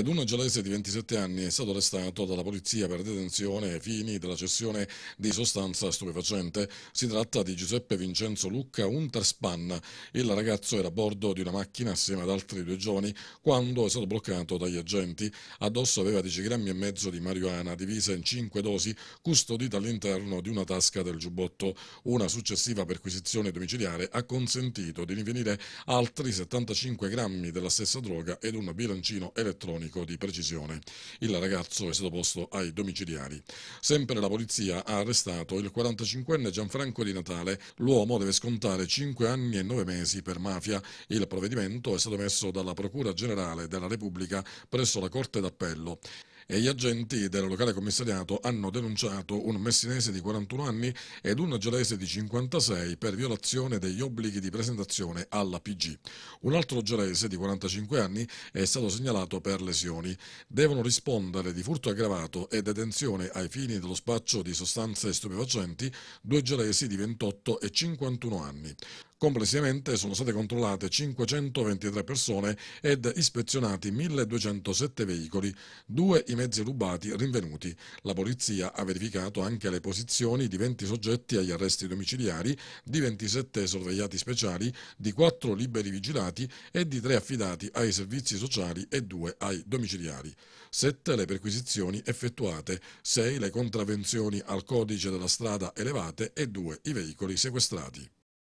Ed un gelese di 27 anni è stato arrestato dalla polizia per detenzione ai fini della cessione di sostanza stupefacente. Si tratta di Giuseppe Vincenzo Lucca Unterspan. Il ragazzo era a bordo di una macchina assieme ad altri due giovani quando è stato bloccato dagli agenti. Addosso aveva 10 grammi e mezzo di marijuana divisa in 5 dosi custodita all'interno di una tasca del giubbotto. Una successiva perquisizione domiciliare ha consentito di rinvenire altri 75 grammi della stessa droga ed un bilancino elettronico chirurgico di precisione. Il ragazzo è stato posto ai domiciliari. Sempre la polizia ha arrestato il 45enne Gianfranco Di Natale. L'uomo deve scontare 5 anni e 9 mesi per mafia. Il provvedimento è stato messo dalla Procura Generale della Repubblica presso la Corte d'Appello e gli agenti del locale commissariato hanno denunciato un messinese di 41 anni ed un gelese di 56 per violazione degli obblighi di presentazione alla PG. Un altro gelese di 45 anni è stato segnalato per lesioni. Devono rispondere di furto aggravato e detenzione ai fini dello spaccio di sostanze stupefacenti due gelesi di 28 e 51 anni. Complessivamente sono state controllate 523 persone ed ispezionati 1207 veicoli, due i mezzi rubati rinvenuti. La polizia ha verificato anche le posizioni di 20 soggetti agli arresti domiciliari, di 27 sorvegliati speciali, di 4 liberi vigilati e di 3 affidati ai servizi sociali e 2 ai domiciliari. 7 le perquisizioni effettuate, 6 le contravvenzioni al codice della strada elevate e 2 i veicoli sequestrati.